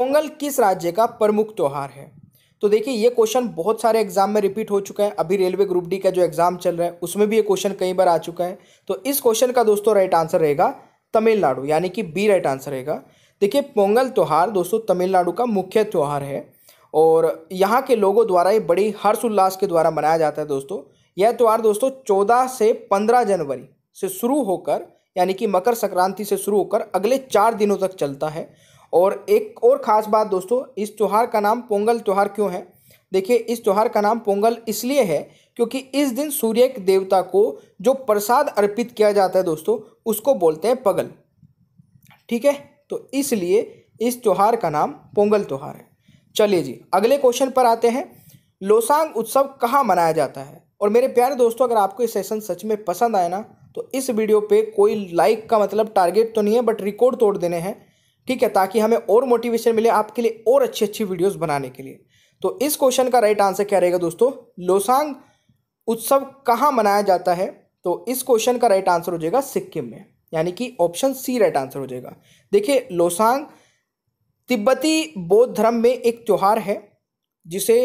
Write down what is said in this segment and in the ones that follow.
पोंगल किस राज्य का प्रमुख त्यौहार है तो देखिए ये क्वेश्चन बहुत सारे एग्जाम में रिपीट हो चुका है अभी रेलवे ग्रुप डी का जो एग्जाम चल रहा है उसमें भी ये क्वेश्चन कई बार आ चुका है तो इस क्वेश्चन का दोस्तों राइट आंसर रहेगा तमिलनाडु यानी कि बी राइट आंसर रहेगा देखिए पोंगल त्यौहार दोस्तों तमिलनाडु का मुख्य त्यौहार है और यहाँ के लोगों द्वारा ये बड़ी हर्ष उल्लास के द्वारा मनाया जाता है दोस्तों यह त्यौहार दोस्तों चौदह से पंद्रह जनवरी से शुरू होकर यानी कि मकर संक्रांति से शुरू होकर अगले चार दिनों तक चलता है और एक और ख़ास बात दोस्तों इस त्यौहार का नाम पोंगल त्यौहार क्यों है देखिए इस त्यौहार का नाम पोंगल इसलिए है क्योंकि इस दिन सूर्य के देवता को जो प्रसाद अर्पित किया जाता है दोस्तों उसको बोलते हैं पगल ठीक है तो इसलिए इस त्यौहार का नाम पोंगल त्यौहार है चलिए जी अगले क्वेश्चन पर आते हैं लोसांग उत्सव कहाँ मनाया जाता है और मेरे प्यारे दोस्तों अगर आपको ये सेशन सच में पसंद आए ना तो इस वीडियो पे कोई लाइक का मतलब टारगेट तो नहीं है बट रिकॉर्ड तोड़ देने हैं ठीक है ताकि हमें और मोटिवेशन मिले आपके लिए और अच्छी अच्छी वीडियोस बनाने के लिए तो इस क्वेश्चन का राइट आंसर क्या रहेगा दोस्तों लोसांग उत्सव कहाँ मनाया जाता है तो इस क्वेश्चन का राइट आंसर हो जाएगा सिक्किम में यानी कि ऑप्शन सी राइट आंसर हो जाएगा देखिए लोसांग तिब्बती बौद्ध धर्म में एक त्यौहार है जिसे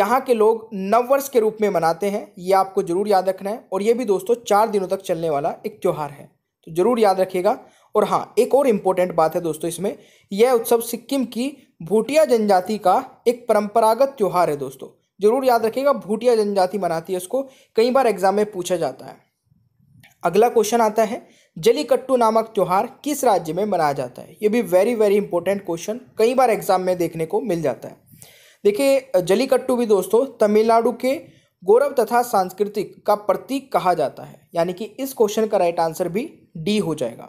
यहाँ के लोग नववर्ष के रूप में मनाते हैं ये आपको ज़रूर याद रखना है और ये भी दोस्तों चार दिनों तक चलने वाला एक त्यौहार है तो ज़रूर याद रखिएगा और हाँ एक और इम्पोर्टेंट बात है दोस्तों इसमें यह उत्सव सिक्किम की भूटिया जनजाति का एक परंपरागत त्यौहार है दोस्तों जरूर याद रखिएगा भूटिया जनजाति मनाती है उसको कई बार एग्जाम में पूछा जाता है अगला क्वेश्चन आता है जलीकट्टू नामक त्यौहार किस राज्य में मनाया जाता है ये भी वेरी वेरी इंपॉर्टेंट क्वेश्चन कई बार एग्जाम में देखने को मिल जाता है देखिए जलीकट्टू भी दोस्तों तमिलनाडु के गौरव तथा सांस्कृतिक का प्रतीक कहा जाता है यानी कि इस क्वेश्चन का राइट आंसर भी डी हो जाएगा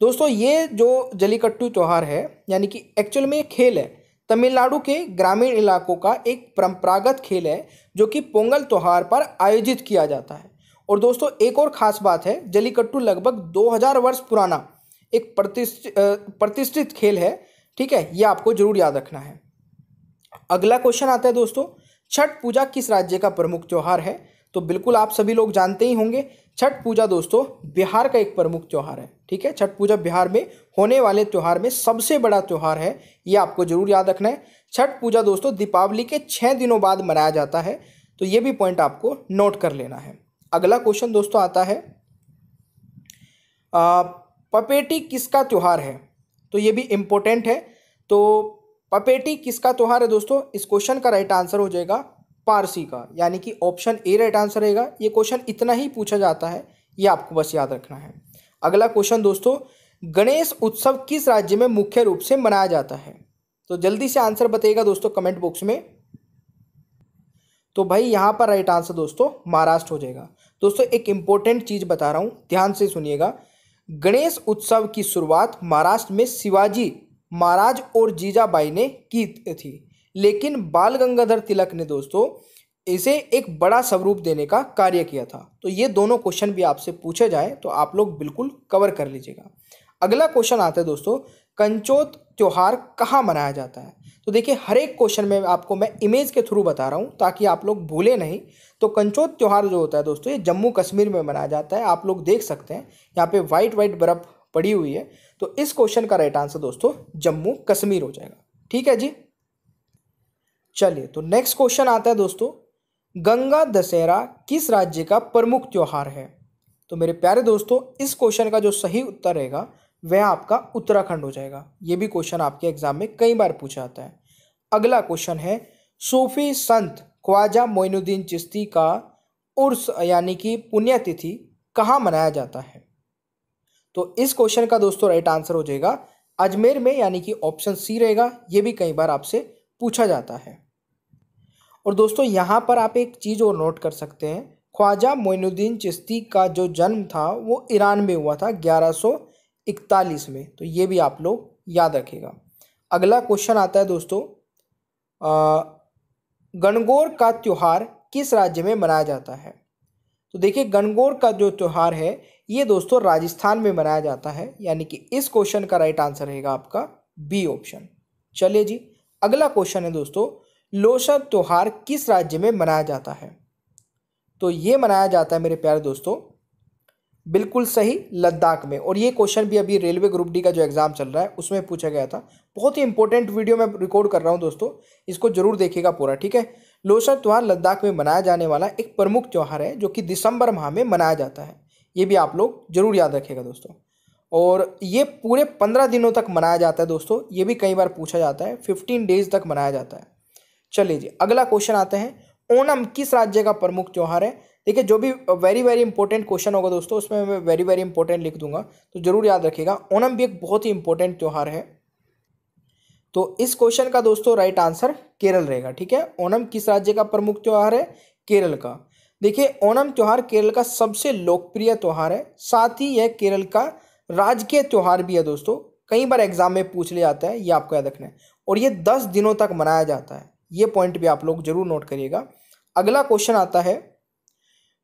दोस्तों ये जो जलीकट्टू त्यौहार है यानी कि एक्चुअल में ये खेल है तमिलनाडु के ग्रामीण इलाकों का एक परंपरागत खेल है जो कि पोंगल त्यौहार पर आयोजित किया जाता है और दोस्तों एक और ख़ास बात है जलीकट्टू लगभग 2000 वर्ष पुराना एक प्रतिष्ठित प्रतिष्ठित खेल है ठीक है ये आपको जरूर याद रखना है अगला क्वेश्चन आता है दोस्तों छठ पूजा किस राज्य का प्रमुख त्यौहार है तो बिल्कुल आप सभी लोग जानते ही होंगे छठ पूजा दोस्तों बिहार का एक प्रमुख त्यौहार है ठीक है छठ पूजा बिहार में होने वाले त्यौहार में सबसे बड़ा त्यौहार है ये आपको जरूर याद रखना है छठ पूजा दोस्तों दीपावली के छः दिनों बाद मनाया जाता है तो ये भी पॉइंट आपको नोट कर लेना है अगला क्वेश्चन दोस्तों आता है आ, पपेटी किसका त्यौहार है तो ये भी इम्पोर्टेंट है तो पपेटी किसका त्यौहार है दोस्तों इस क्वेश्चन का राइट आंसर हो जाएगा पारसी का यानी कि ऑप्शन ए राइट आंसर रहेगा ये क्वेश्चन इतना ही पूछा जाता है ये आपको बस याद रखना है अगला क्वेश्चन दोस्तों गणेश उत्सव किस राज्य में मुख्य रूप से मनाया जाता है तो जल्दी से आंसर बताइएगा दोस्तों कमेंट बॉक्स में तो भाई यहाँ पर राइट आंसर दोस्तों महाराष्ट्र हो जाएगा दोस्तों एक इम्पोर्टेंट चीज़ बता रहा हूँ ध्यान से सुनिएगा गणेश उत्सव की शुरुआत महाराष्ट्र में शिवाजी महाराज और जीजाबाई ने की थी लेकिन बाल गंगाधर तिलक ने दोस्तों इसे एक बड़ा स्वरूप देने का कार्य किया था तो ये दोनों क्वेश्चन भी आपसे पूछे जाए तो आप लोग बिल्कुल कवर कर लीजिएगा अगला क्वेश्चन आता है दोस्तों कंचोत त्यौहार कहाँ मनाया जाता है तो देखिए हर एक क्वेश्चन में आपको मैं इमेज के थ्रू बता रहा हूँ ताकि आप लोग भूले नहीं तो कंचोत त्यौहार जो होता है दोस्तों ये जम्मू कश्मीर में मनाया जाता है आप लोग देख सकते हैं यहाँ पे वाइट वाइट बर्फ़ पड़ी हुई है तो इस क्वेश्चन का राइट आंसर दोस्तों जम्मू कश्मीर हो जाएगा ठीक है जी चलिए तो नेक्स्ट क्वेश्चन आता है दोस्तों गंगा दशहरा किस राज्य का प्रमुख त्यौहार है तो मेरे प्यारे दोस्तों इस क्वेश्चन का जो सही उत्तर रहेगा वह आपका उत्तराखंड हो जाएगा ये भी क्वेश्चन आपके एग्जाम में कई बार पूछा जाता है अगला क्वेश्चन है सूफी संत ख्वाजा मोइनुद्दीन चिश्ती का उर्स यानी कि पुण्यतिथि कहाँ मनाया जाता है तो इस क्वेश्चन का दोस्तों राइट आंसर हो जाएगा अजमेर में यानी कि ऑप्शन सी रहेगा ये भी कई बार आपसे पूछा जाता है और दोस्तों यहाँ पर आप एक चीज़ और नोट कर सकते हैं ख्वाजा मोइनुद्दीन चिश्ती का जो जन्म था वो ईरान में हुआ था 1141 में तो ये भी आप लोग याद रखेगा अगला क्वेश्चन आता है दोस्तों गणगौर का त्यौहार किस राज्य में मनाया जाता है तो देखिए गणगौर का जो त्यौहार है ये दोस्तों राजस्थान में मनाया जाता है यानी कि इस क्वेश्चन का राइट आंसर रहेगा आपका बी ऑप्शन चलिए जी अगला क्वेश्चन है दोस्तों लोशन त्यौहार किस राज्य में मनाया जाता है तो ये मनाया जाता है मेरे प्यारे दोस्तों बिल्कुल सही लद्दाख में और ये क्वेश्चन भी अभी रेलवे ग्रुप डी का जो एग्ज़ाम चल रहा है उसमें पूछा गया था बहुत ही इंपॉर्टेंट वीडियो मैं रिकॉर्ड कर रहा हूँ दोस्तों इसको जरूर देखिएगा पूरा ठीक है लोसर त्यौहार लद्दाख में मनाया जाने वाला एक प्रमुख त्यौहार है जो कि दिसंबर माह में मनाया जाता है ये भी आप लोग जरूर याद रखेगा दोस्तों और ये पूरे पंद्रह दिनों तक मनाया जाता है दोस्तों ये भी कई बार पूछा जाता है फिफ्टीन डेज तक मनाया जाता है चलिए जी अगला क्वेश्चन आते हैं ओणम किस राज्य का प्रमुख त्यौहार है देखिए जो भी वेरी वेरी इंपॉर्टेंट क्वेश्चन होगा दोस्तों उसमें मैं वेरी वेरी इंपॉर्टेंट लिख दूंगा तो जरूर याद रखिएगा ओणम भी एक बहुत ही इंपॉर्टेंट त्यौहार है तो इस क्वेश्चन का दोस्तों राइट आंसर केरल रहेगा ठीक है ओणम किस राज्य का प्रमुख त्यौहार है केरल का देखिए ओणम त्यौहार केरल का सबसे लोकप्रिय त्यौहार है साथ ही यह केरल का राजकीय त्यौहार भी है दोस्तों कई बार एग्जाम में पूछ लिया जाता है ये आपको याद रखना है और ये दस दिनों तक मनाया जाता है ये पॉइंट भी आप लोग जरूर नोट करिएगा अगला क्वेश्चन आता है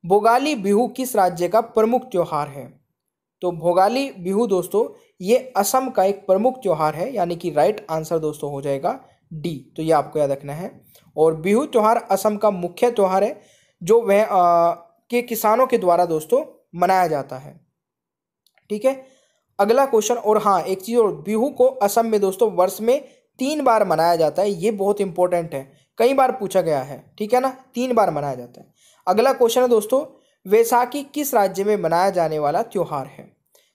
भोगाली बिहू किस राज्य का प्रमुख त्यौहार है तो भोगाली बिहू दोस्तों ये असम का एक प्रमुख त्यौहार है यानी कि राइट आंसर दोस्तों हो जाएगा डी तो ये आपको याद रखना है और बिहू त्यौहार असम का मुख्य त्यौहार है जो वह के किसानों के द्वारा दोस्तों मनाया जाता है ठीक है अगला क्वेश्चन और हाँ एक चीज़ और बिहू को असम में दोस्तों वर्ष में तीन बार मनाया जाता है ये बहुत इंपॉर्टेंट है कई बार पूछा गया है ठीक है ना तीन बार मनाया जाता है अगला क्वेश्चन है दोस्तों वैसाखी किस राज्य में मनाया जाने वाला त्यौहार है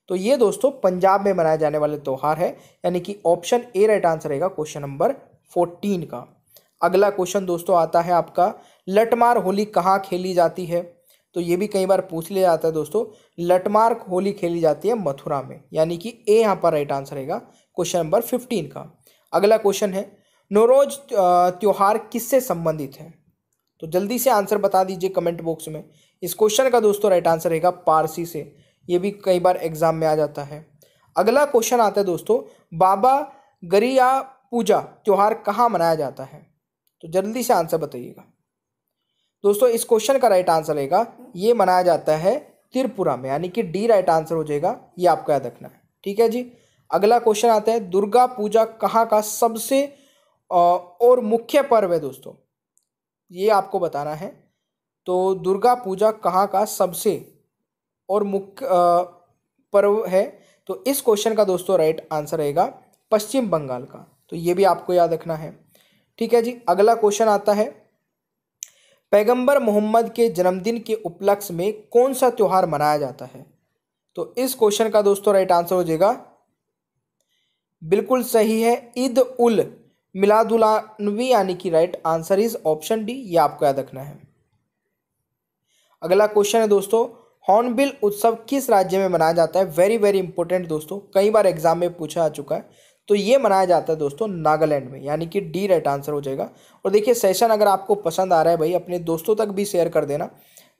तो ये दोस्तों पंजाब में मनाया जाने वाला त्यौहार है यानी कि ऑप्शन ए राइट आंसर रहेगा क्वेश्चन नंबर फोर्टीन का अगला क्वेश्चन दोस्तों आता है आपका लटमार होली कहाँ खेली जाती है तो ये भी कई बार पूछ लिया जाता है दोस्तों लटमार होली खेली जाती है मथुरा में यानी कि ए यहाँ पर राइट आंसर रहेगा क्वेश्चन नंबर फिफ्टीन का अगला क्वेश्चन है नोरोज त्यौहार किससे संबंधित है तो जल्दी से आंसर बता दीजिए कमेंट बॉक्स में इस क्वेश्चन का दोस्तों राइट आंसर रहेगा पारसी से ये भी कई बार एग्जाम में आ जाता है अगला क्वेश्चन आता है दोस्तों बाबा गरिया पूजा त्यौहार कहाँ मनाया जाता है तो जल्दी से आंसर बताइएगा दोस्तों इस क्वेश्चन का राइट आंसर रहेगा ये मनाया जाता है त्रिपुरा में यानी कि डी राइट आंसर हो जाएगा ये आपको याद रखना है ठीक है जी अगला क्वेश्चन आता है दुर्गा पूजा कहाँ का सबसे और मुख्य पर्व है दोस्तों ये आपको बताना है तो दुर्गा पूजा कहाँ का सबसे और मुख्य पर्व है तो इस क्वेश्चन का दोस्तों राइट आंसर रहेगा पश्चिम बंगाल का तो ये भी आपको याद रखना है ठीक है जी अगला क्वेश्चन आता है पैगंबर मोहम्मद के जन्मदिन के उपलक्ष्य में कौन सा त्यौहार मनाया जाता है तो इस क्वेश्चन का दोस्तों राइट आंसर हो जाएगा बिल्कुल सही है ईद उल मिलादुलानवी यानी कि right answer is option D ये आपको याद रखना है अगला क्वेश्चन है दोस्तों हॉर्नबिल उत्सव किस राज्य में मनाया जाता है वेरी वेरी इंपॉर्टेंट दोस्तों कई बार एग्जाम में पूछा आ चुका है तो ये मनाया जाता है दोस्तों नागालैंड में यानी कि डी राइट आंसर हो जाएगा और देखिए सेशन अगर आपको पसंद आ रहा है भाई अपने दोस्तों तक भी शेयर कर देना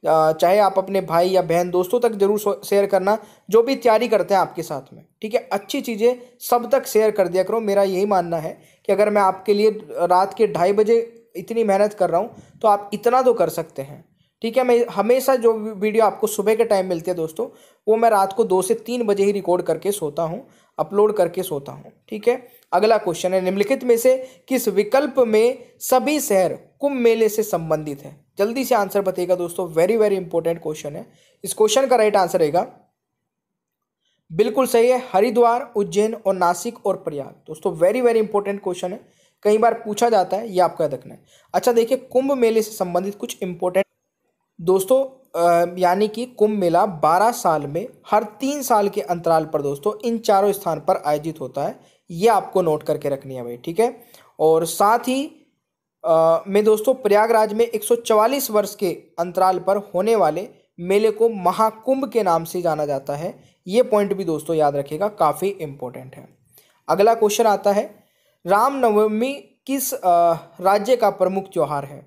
चाहे आप अपने भाई या बहन दोस्तों तक जरूर शेयर करना जो भी तैयारी करते हैं आपके साथ में ठीक है अच्छी चीज़ें सब तक शेयर कर दिया करो मेरा यही मानना है कि अगर मैं आपके लिए रात के ढाई बजे इतनी मेहनत कर रहा हूँ तो आप इतना तो कर सकते हैं ठीक है मैं हमेशा जो वीडियो आपको सुबह के टाइम मिलती है दोस्तों वो मैं रात को दो से तीन बजे ही रिकॉर्ड करके सोता हूँ अपलोड करके सोता हूँ ठीक है अगला क्वेश्चन है निम्नलिखित में से किस विकल्प में सभी शहर कुंभ मेले से संबंधित है जल्दी से आंसर बताइएगा दोस्तों वेरी वेरी इंपॉर्टेंट क्वेश्चन है इस क्वेश्चन का राइट आंसर रहेगा बिल्कुल सही है हरिद्वार उज्जैन और नासिक और प्रयाग दोस्तों वेरी वेरी इंपॉर्टेंट क्वेश्चन है कई बार पूछा जाता है ये आपको याद रखना है अच्छा देखिए कुंभ मेले से संबंधित कुछ इंपॉर्टेंट दोस्तों यानी कि कुंभ मेला 12 साल में हर तीन साल के अंतराल पर दोस्तों इन चारों स्थान पर आयोजित होता है ये आपको नोट करके रखनी है भाई ठीक है और साथ ही मैं दोस्तों प्रयागराज में 144 वर्ष के अंतराल पर होने वाले मेले को महाकुंभ के नाम से जाना जाता है ये पॉइंट भी दोस्तों याद रखिएगा काफ़ी इम्पोर्टेंट है अगला क्वेश्चन आता है रामनवमी किस राज्य का प्रमुख त्यौहार है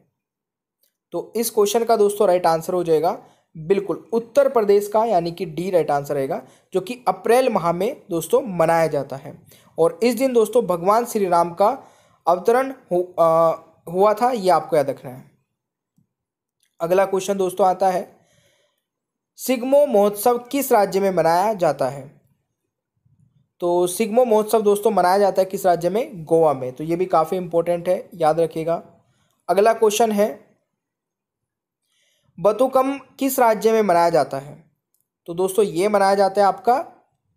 तो इस क्वेश्चन का दोस्तों राइट आंसर हो जाएगा बिल्कुल उत्तर प्रदेश का यानी कि डी राइट आंसर रहेगा जो कि अप्रैल माह में दोस्तों मनाया जाता है और इस दिन दोस्तों भगवान श्री राम का अवतरण हुआ था यह आपको याद रखना है अगला क्वेश्चन दोस्तों आता है सिग्मो महोत्सव किस राज्य में मनाया जाता है तो सिग्मो महोत्सव दोस्तों मनाया जाता है किस राज्य में गोवा में तो ये भी काफ़ी इंपॉर्टेंट है याद रखिएगा अगला क्वेश्चन है बतुकम किस राज्य में मनाया जाता है तो दोस्तों ये मनाया जाता है आपका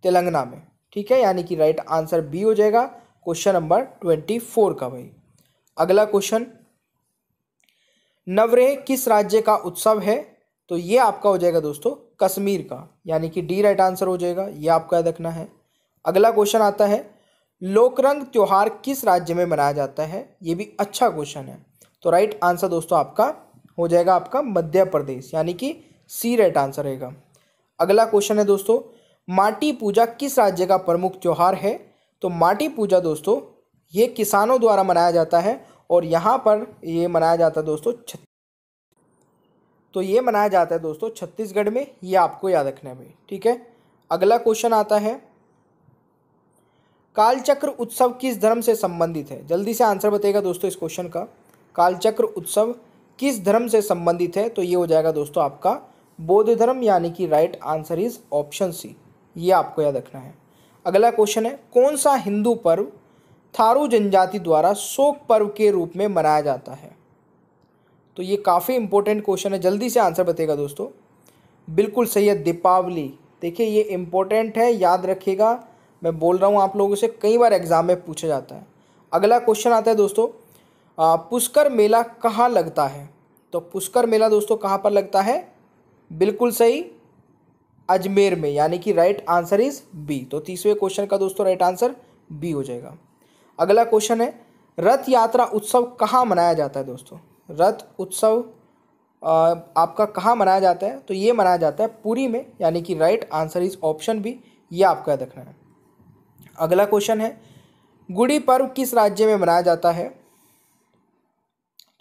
तेलंगाना में ठीक है यानी कि राइट आंसर बी हो जाएगा क्वेश्चन नंबर ट्वेंटी फोर का भाई अगला क्वेश्चन नवरेह किस राज्य का उत्सव है तो ये आपका हो जाएगा दोस्तों कश्मीर का यानी कि डी राइट आंसर हो जाएगा ये आपको याद रखना है अगला क्वेश्चन आता है लोकरंग त्यौहार किस राज्य में मनाया जाता है ये भी अच्छा क्वेश्चन है तो राइट आंसर दोस्तों आपका हो जाएगा आपका मध्य प्रदेश यानी कि सी राइट आंसर रहेगा अगला क्वेश्चन है दोस्तों माटी पूजा किस राज्य का प्रमुख त्यौहार है तो माटी पूजा दोस्तों ये किसानों द्वारा मनाया जाता है और यहाँ पर ये मनाया जाता है दोस्तों छत्तीस तो ये मनाया जाता है दोस्तों छत्तीसगढ़ में ये आपको याद रखने में ठीक है अगला क्वेश्चन आता है कालचक्र उत्सव किस धर्म से संबंधित है जल्दी से आंसर बताएगा दोस्तों इस क्वेश्चन का कालचक्र उत्सव किस धर्म से संबंधित है तो ये हो जाएगा दोस्तों आपका बौद्ध धर्म यानी कि right answer is option C ये आपको याद रखना है अगला क्वेश्चन है कौन सा हिंदू पर्व थारू जनजाति द्वारा शोक पर्व के रूप में मनाया जाता है तो ये काफ़ी इंपॉर्टेंट क्वेश्चन है जल्दी से आंसर बताएगा दोस्तों बिल्कुल सही है दीपावली देखिए ये इम्पोर्टेंट है याद रखिएगा मैं बोल रहा हूँ आप लोगों से कई बार एग्ज़ाम में पूछा जाता है अगला क्वेश्चन आता है दोस्तों पुष्कर मेला कहाँ लगता है तो पुष्कर मेला दोस्तों कहाँ पर लगता है बिल्कुल सही अजमेर में यानी कि राइट आंसर इज बी तो तीसवें क्वेश्चन का दोस्तों राइट आंसर बी हो जाएगा अगला क्वेश्चन है रथ यात्रा उत्सव कहाँ मनाया जाता है दोस्तों रथ उत्सव आपका कहाँ मनाया जाता है तो ये मनाया जाता है पुरी में यानी कि right answer is option B ये आपका देखना है अगला क्वेश्चन है गुड़ी पर्व किस राज्य में मनाया जाता है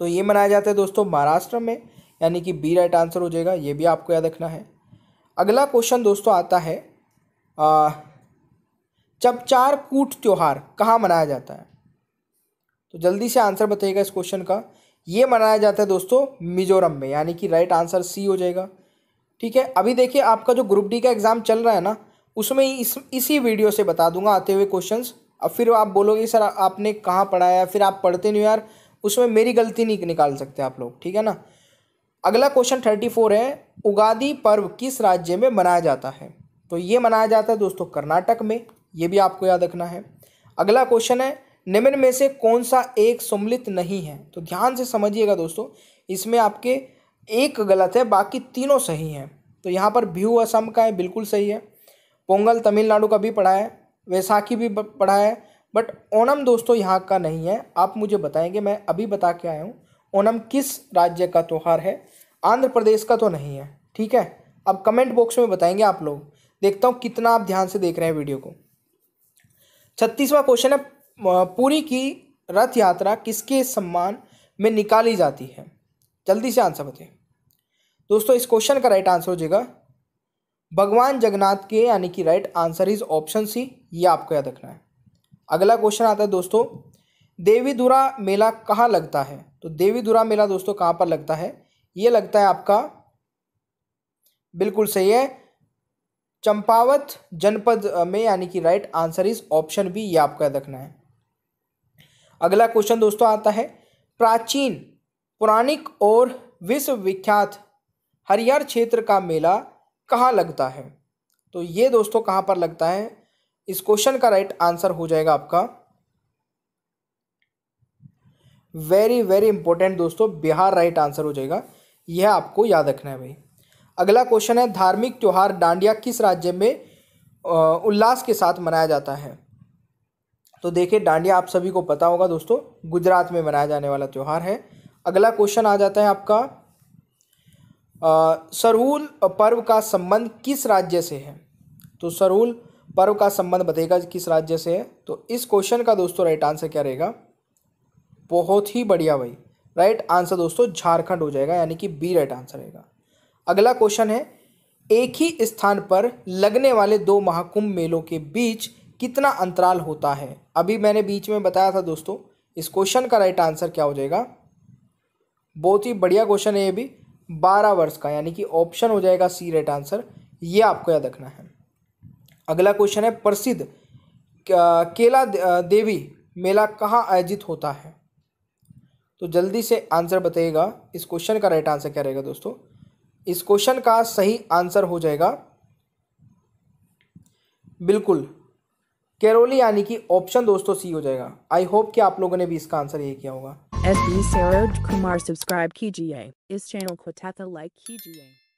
तो ये मनाया जाता है दोस्तों महाराष्ट्र में यानी कि बी राइट आंसर हो जाएगा ये भी आपको याद रखना है अगला क्वेश्चन दोस्तों आता है चपचार कूट त्यौहार कहाँ मनाया जाता है तो जल्दी से आंसर बताइएगा इस क्वेश्चन का ये मनाया जाता है दोस्तों मिजोरम में यानी कि राइट आंसर सी हो जाएगा ठीक है अभी देखिए आपका जो ग्रुप डी का एग्ज़ाम चल रहा है ना उसमें इस इसी वीडियो से बता दूंगा आते हुए क्वेश्चंस अब फिर आप बोलोगे सर आपने कहाँ पढ़ाया फिर आप पढ़ते नहीं यार उसमें मेरी गलती नहीं निकाल सकते आप लोग ठीक है ना अगला क्वेश्चन थर्टी फोर है उगादी पर्व किस राज्य में मनाया जाता है तो ये मनाया जाता है दोस्तों कर्नाटक में ये भी आपको याद रखना है अगला क्वेश्चन है निम्न में से कौन सा एक सम्मिलित नहीं है तो ध्यान से समझिएगा दोस्तों इसमें आपके एक गलत है बाकी तीनों सही हैं तो यहाँ पर भ्यू असम का है बिल्कुल सही है पोंगल तमिलनाडु का भी पढ़ा है वैसाखी भी पढ़ा है बट ओणम दोस्तों यहाँ का नहीं है आप मुझे बताएंगे मैं अभी बता के आया हूँ ओणम किस राज्य का त्यौहार है आंध्र प्रदेश का तो नहीं है ठीक है अब कमेंट बॉक्स में बताएंगे आप लोग देखता हूँ कितना आप ध्यान से देख रहे हैं वीडियो को छत्तीसवां क्वेश्चन है पूरी की रथ यात्रा किसके सम्मान में निकाली जाती है जल्दी से आंसर बताइए दोस्तों इस क्वेश्चन का राइट आंसर हो जाएगा भगवान जगन्नाथ के यानी कि right answer is option C ये आपको याद रखना है अगला क्वेश्चन आता है दोस्तों देवी दुरा मेला कहाँ लगता है तो देवी दुरा मेला दोस्तों कहाँ पर लगता है ये लगता है आपका बिल्कुल सही है चंपावत जनपद में यानी कि right answer is option B ये आपका रखना है अगला क्वेश्चन दोस्तों आता है प्राचीन पुराणिक और विश्वविख्यात हरिहर क्षेत्र का मेला कहाँ लगता है तो ये दोस्तों कहाँ पर लगता है इस क्वेश्चन का राइट आंसर हो जाएगा आपका वेरी वेरी इंपॉर्टेंट दोस्तों बिहार राइट आंसर हो जाएगा यह आपको याद रखना है भाई अगला क्वेश्चन है धार्मिक त्यौहार डांडिया किस राज्य में उल्लास के साथ मनाया जाता है तो देखिए डांडिया आप सभी को पता होगा दोस्तों गुजरात में मनाया जाने वाला त्यौहार है अगला क्वेश्चन आ जाता है आपका सरहुल पर्व का संबंध किस राज्य से है तो सरहुल पर्व का संबंध बधेगा किस राज्य से है तो इस क्वेश्चन का दोस्तों राइट आंसर क्या रहेगा बहुत ही बढ़िया भाई राइट आंसर दोस्तों झारखंड हो जाएगा यानी कि बी राइट आंसर रहेगा अगला क्वेश्चन है एक ही स्थान पर लगने वाले दो महाकुंभ मेलों के बीच कितना अंतराल होता है अभी मैंने बीच में बताया था दोस्तों इस क्वेश्चन का राइट आंसर क्या हो जाएगा बहुत ही बढ़िया क्वेश्चन है ये भी बारह वर्ष का यानी कि ऑप्शन हो जाएगा सी राइट आंसर ये आपको याद रखना है अगला क्वेश्चन है प्रसिद्ध केला देवी मेला कहाँ आयोजित होता है तो जल्दी से आंसर बताइएगा इस क्वेश्चन का राइट आंसर क्या रहेगा दोस्तों इस क्वेश्चन का सही आंसर हो जाएगा बिल्कुल केरोली यानी कि ऑप्शन दोस्तों सी हो जाएगा आई होप कि आप लोगों ने भी इसका आंसर ये किया होगा S B Saroj Kumar subscribe कीजिए इस चैनल को लाइक कीजिए